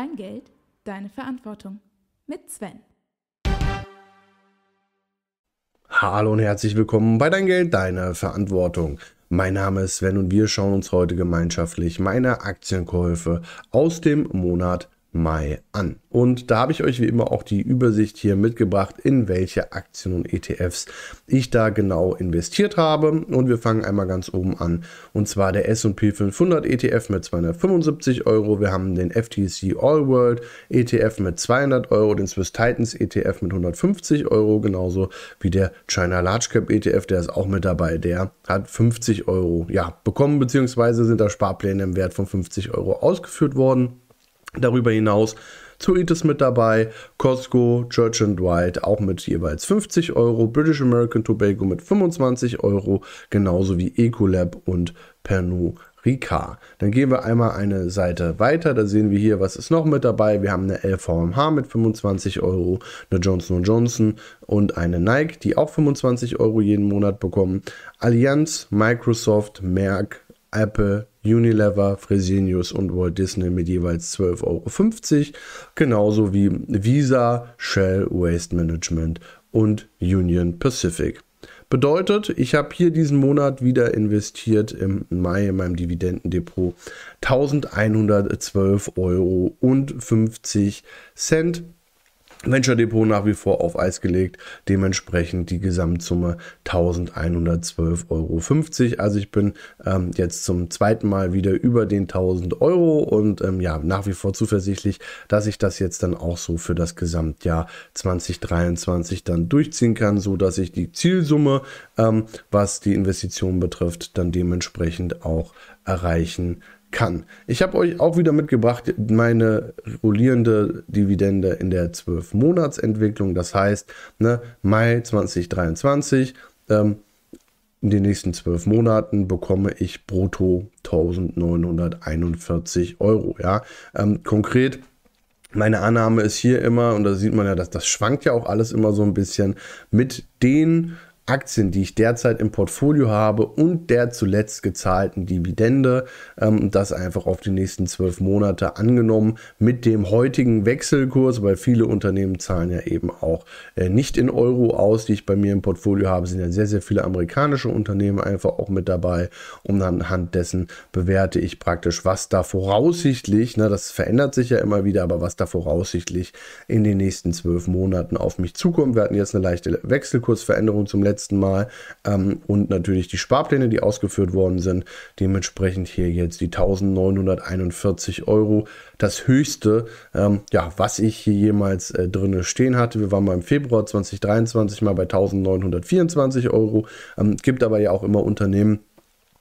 Dein Geld, deine Verantwortung mit Sven. Hallo und herzlich willkommen bei Dein Geld, deine Verantwortung. Mein Name ist Sven und wir schauen uns heute gemeinschaftlich meine Aktienkäufe aus dem Monat Mai an. Und da habe ich euch wie immer auch die Übersicht hier mitgebracht, in welche Aktien und ETFs ich da genau investiert habe. Und wir fangen einmal ganz oben an. Und zwar der SP 500 ETF mit 275 Euro. Wir haben den FTC All World ETF mit 200 Euro, den Swiss Titans ETF mit 150 Euro, genauso wie der China Large Cap ETF, der ist auch mit dabei. Der hat 50 Euro ja, bekommen, beziehungsweise sind da Sparpläne im Wert von 50 Euro ausgeführt worden. Darüber hinaus Zoet ist mit dabei, Costco, Church and Dwight auch mit jeweils 50 Euro, British American Tobacco mit 25 Euro, genauso wie Ecolab und Pernod Ricard. Dann gehen wir einmal eine Seite weiter, da sehen wir hier, was ist noch mit dabei. Wir haben eine LVMH mit 25 Euro, eine Johnson Johnson und eine Nike, die auch 25 Euro jeden Monat bekommen. Allianz, Microsoft, Merck, Apple, Unilever, Fresenius und Walt Disney mit jeweils 12,50 Euro. Genauso wie Visa, Shell, Waste Management und Union Pacific. Bedeutet, ich habe hier diesen Monat wieder investiert im Mai in meinem Dividendendepot 1112,50 Euro. Venture Depot nach wie vor auf Eis gelegt, dementsprechend die Gesamtsumme 1112,50 Euro. Also ich bin ähm, jetzt zum zweiten Mal wieder über den 1000 Euro und ähm, ja, nach wie vor zuversichtlich, dass ich das jetzt dann auch so für das Gesamtjahr 2023 dann durchziehen kann, sodass ich die Zielsumme, ähm, was die Investitionen betrifft, dann dementsprechend auch erreichen kann kann. Ich habe euch auch wieder mitgebracht meine rollierende Dividende in der 12-Monats-Entwicklung. Das heißt, ne, Mai 2023, ähm, in den nächsten 12 Monaten bekomme ich brutto 1941 Euro. Ja? Ähm, konkret meine Annahme ist hier immer, und da sieht man ja, dass das schwankt ja auch alles immer so ein bisschen, mit den Aktien, die ich derzeit im Portfolio habe und der zuletzt gezahlten Dividende. Ähm, das einfach auf die nächsten zwölf Monate angenommen mit dem heutigen Wechselkurs, weil viele Unternehmen zahlen ja eben auch äh, nicht in Euro aus, die ich bei mir im Portfolio habe, sind ja sehr, sehr viele amerikanische Unternehmen einfach auch mit dabei und anhand dessen bewerte ich praktisch, was da voraussichtlich, na, ne, das verändert sich ja immer wieder, aber was da voraussichtlich in den nächsten zwölf Monaten auf mich zukommt. Wir hatten jetzt eine leichte Wechselkursveränderung zum letzten letzten Mal. Ähm, und natürlich die Sparpläne, die ausgeführt worden sind. Dementsprechend hier jetzt die 1941 Euro. Das höchste, ähm, ja, was ich hier jemals äh, drinne stehen hatte. Wir waren mal im Februar 2023 mal bei 1924 Euro. Ähm, gibt aber ja auch immer Unternehmen,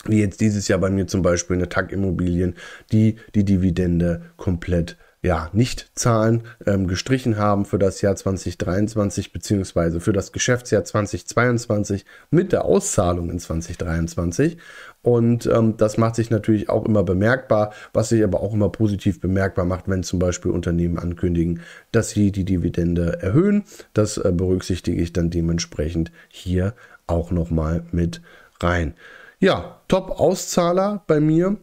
wie jetzt dieses Jahr bei mir zum Beispiel eine TAG Immobilien, die die Dividende komplett ja, Nichtzahlen ähm, gestrichen haben für das Jahr 2023 bzw. für das Geschäftsjahr 2022 mit der Auszahlung in 2023. Und ähm, das macht sich natürlich auch immer bemerkbar, was sich aber auch immer positiv bemerkbar macht, wenn zum Beispiel Unternehmen ankündigen, dass sie die Dividende erhöhen. Das äh, berücksichtige ich dann dementsprechend hier auch nochmal mit rein. Ja, Top-Auszahler bei mir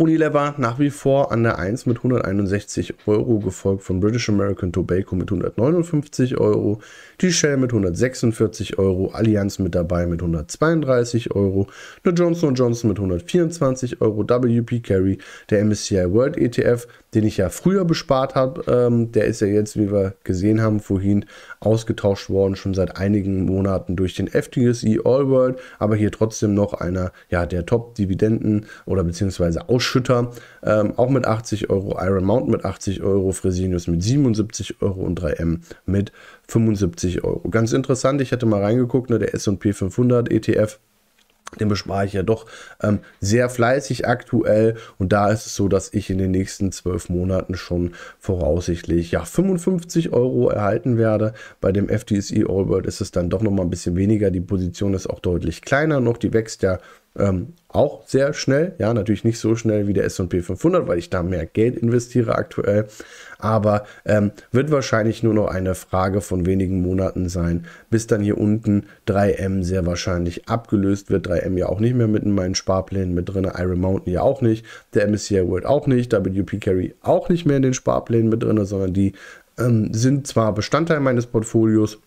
Unilever nach wie vor an der 1 mit 161 Euro, gefolgt von British American Tobacco mit 159 Euro, die Shell mit 146 Euro, Allianz mit dabei mit 132 Euro, eine Johnson Johnson mit 124 Euro, WP Carry, der MSCI World ETF den ich ja früher bespart habe, ähm, der ist ja jetzt, wie wir gesehen haben vorhin, ausgetauscht worden, schon seit einigen Monaten durch den FTSE Allworld, aber hier trotzdem noch einer ja, der Top-Dividenden oder beziehungsweise Ausschütter, ähm, auch mit 80 Euro, Iron Mountain mit 80 Euro, Fresenius mit 77 Euro und 3M mit 75 Euro. Ganz interessant, ich hatte mal reingeguckt, ne, der S&P 500 ETF den bespare ich ja doch ähm, sehr fleißig aktuell. Und da ist es so, dass ich in den nächsten zwölf Monaten schon voraussichtlich ja, 55 Euro erhalten werde. Bei dem FTSE All World ist es dann doch nochmal ein bisschen weniger. Die Position ist auch deutlich kleiner noch. Die wächst ja ähm, auch sehr schnell. Ja, natürlich nicht so schnell wie der SP 500, weil ich da mehr Geld investiere aktuell. Aber ähm, wird wahrscheinlich nur noch eine Frage von wenigen Monaten sein, bis dann hier unten 3M sehr wahrscheinlich abgelöst wird. 3M ja auch nicht mehr mit in meinen Sparplänen mit drin. Iron Mountain ja auch nicht. Der MSCI World auch nicht. WP Carry auch nicht mehr in den Sparplänen mit drin, sondern die ähm, sind zwar Bestandteil meines Portfolios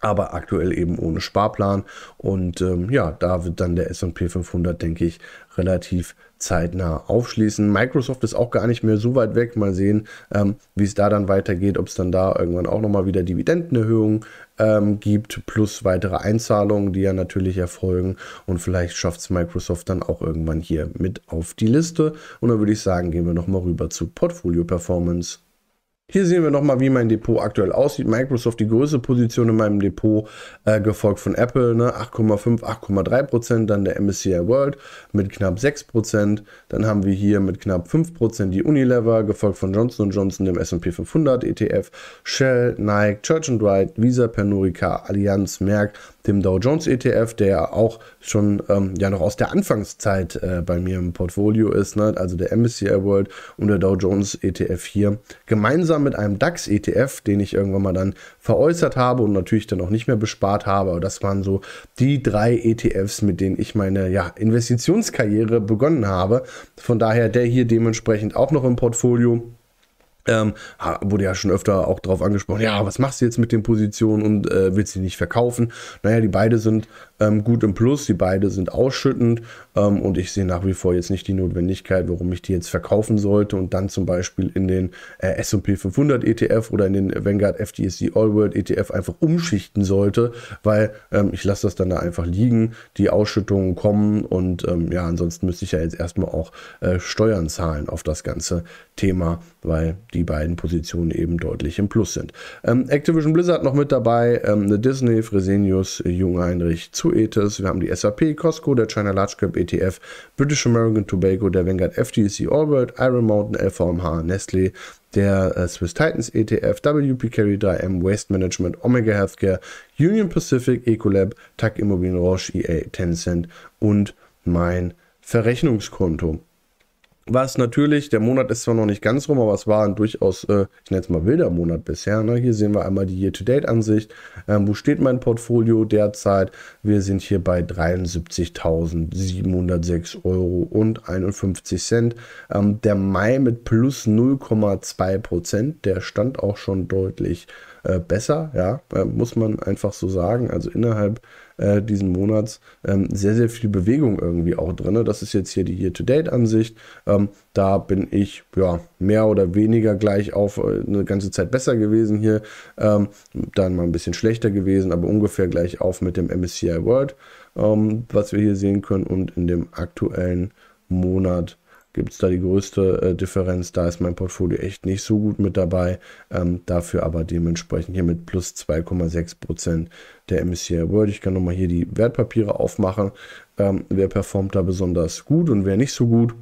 aber aktuell eben ohne Sparplan. Und ähm, ja, da wird dann der SP 500, denke ich, relativ zeitnah aufschließen. Microsoft ist auch gar nicht mehr so weit weg. Mal sehen, ähm, wie es da dann weitergeht, ob es dann da irgendwann auch nochmal wieder Dividendenerhöhungen ähm, gibt, plus weitere Einzahlungen, die ja natürlich erfolgen. Und vielleicht schafft es Microsoft dann auch irgendwann hier mit auf die Liste. Und dann würde ich sagen, gehen wir nochmal rüber zu Portfolio Performance. Hier sehen wir nochmal, wie mein Depot aktuell aussieht. Microsoft die größte Position in meinem Depot, äh, gefolgt von Apple, ne, 8,5, 8,3 Dann der MSCI World mit knapp 6 Dann haben wir hier mit knapp 5 die Unilever, gefolgt von Johnson Johnson, dem S&P 500 ETF, Shell, Nike, Church Wright, Visa, Pernurica, Allianz, Merck, dem Dow Jones ETF, der auch schon ähm, ja noch aus der Anfangszeit äh, bei mir im Portfolio ist, ne? also der MSCI World und der Dow Jones ETF hier, gemeinsam mit einem DAX ETF, den ich irgendwann mal dann veräußert habe und natürlich dann auch nicht mehr bespart habe. Aber das waren so die drei ETFs, mit denen ich meine ja, Investitionskarriere begonnen habe. Von daher der hier dementsprechend auch noch im Portfolio. Ähm, wurde ja schon öfter auch darauf angesprochen, ja, was machst du jetzt mit den Positionen und äh, willst du die nicht verkaufen? Naja, die beide sind ähm, gut im Plus. Die beide sind ausschüttend ähm, und ich sehe nach wie vor jetzt nicht die Notwendigkeit, warum ich die jetzt verkaufen sollte und dann zum Beispiel in den äh, S&P 500 ETF oder in den Vanguard FTSE All World ETF einfach umschichten sollte, weil ähm, ich lasse das dann da einfach liegen. Die Ausschüttungen kommen und ähm, ja, ansonsten müsste ich ja jetzt erstmal auch äh, Steuern zahlen auf das ganze Thema, weil die beiden Positionen eben deutlich im Plus sind. Ähm, Activision Blizzard noch mit dabei, ähm, eine Disney, Fresenius, Jung Heinrich, zu Suetes, wir haben die SAP, Costco, der China Large Cap ETF, British American Tobacco, der Vanguard FTSE Orbit, Iron Mountain, LVMH, Nestle, der äh, Swiss Titans ETF, WP Carry 3M, Waste Management, Omega Healthcare, Union Pacific, Ecolab, TAC Immobilien, Roche, EA, Tencent und mein Verrechnungskonto was natürlich, der Monat ist zwar noch nicht ganz rum, aber es war ein durchaus, äh, ich nenne es mal wilder Monat bisher. Ne? Hier sehen wir einmal die Year-to-Date-Ansicht. Ähm, wo steht mein Portfolio derzeit? Wir sind hier bei 73.706 Euro und 51 Cent. Ähm, der Mai mit plus 0,2 Prozent, der stand auch schon deutlich äh, besser, ja, äh, muss man einfach so sagen. Also innerhalb äh, diesen Monats ähm, sehr, sehr viel Bewegung irgendwie auch drin. Ne? Das ist jetzt hier die Year-to-Date-Ansicht. Ähm, da bin ich ja mehr oder weniger gleich auf äh, eine ganze Zeit besser gewesen hier. Ähm, dann mal ein bisschen schlechter gewesen, aber ungefähr gleich auf mit dem MSCI World, ähm, was wir hier sehen können und in dem aktuellen Monat gibt es da die größte äh, Differenz. Da ist mein Portfolio echt nicht so gut mit dabei. Ähm, dafür aber dementsprechend hier mit plus 2,6% Prozent der MSCI World. Ich kann nochmal hier die Wertpapiere aufmachen. Ähm, wer performt da besonders gut und wer nicht so gut?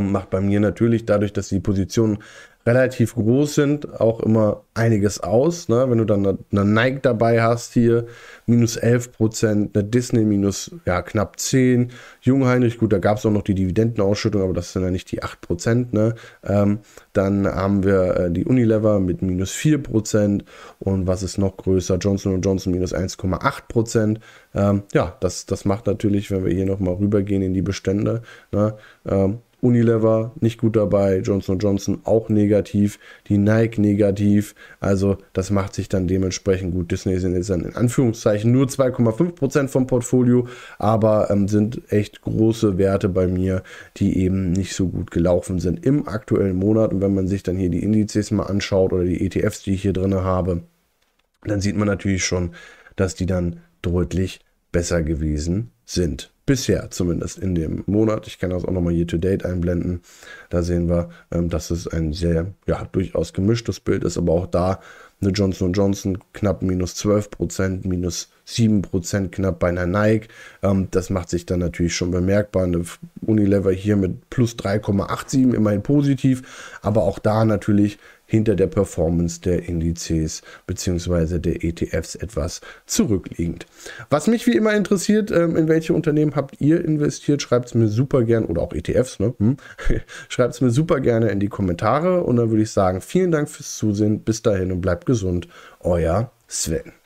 macht bei mir natürlich dadurch, dass die Positionen relativ groß sind, auch immer einiges aus. Ne? Wenn du dann eine, eine Nike dabei hast hier, minus 11 Prozent, eine Disney minus ja, knapp 10, Jungheinrich, gut, da gab es auch noch die Dividendenausschüttung, aber das sind ja nicht die 8 Prozent. Ne? Ähm, dann haben wir äh, die Unilever mit minus 4 Prozent und was ist noch größer, Johnson Johnson minus 1,8 Prozent. Ähm, ja, das, das macht natürlich, wenn wir hier nochmal rübergehen in die Bestände, ne? ähm, Unilever nicht gut dabei, Johnson Johnson auch negativ, die Nike negativ. Also das macht sich dann dementsprechend gut. Disney sind jetzt dann in Anführungszeichen nur 2,5% vom Portfolio, aber ähm, sind echt große Werte bei mir, die eben nicht so gut gelaufen sind im aktuellen Monat. Und wenn man sich dann hier die Indizes mal anschaut oder die ETFs, die ich hier drin habe, dann sieht man natürlich schon, dass die dann deutlich besser gewesen sind bisher zumindest in dem Monat. Ich kann das auch nochmal hier to Date einblenden. Da sehen wir, ähm, dass es ein sehr, ja, durchaus gemischtes Bild ist, aber auch da eine Johnson Johnson knapp minus 12 Prozent, minus 7 Prozent knapp bei einer Nike. Ähm, das macht sich dann natürlich schon bemerkbar. Eine Unilever hier mit plus 3,87, immerhin positiv, aber auch da natürlich hinter der Performance der Indizes bzw. der ETFs etwas zurückliegend. Was mich wie immer interessiert, ähm, in welche Unternehmen habt ihr investiert? Schreibt es mir super gerne, oder auch ETFs, ne? Hm? Schreibt es mir super gerne in die Kommentare und dann würde ich sagen, vielen Dank fürs Zusehen. Bis dahin und bleibt gesund. Euer Sven.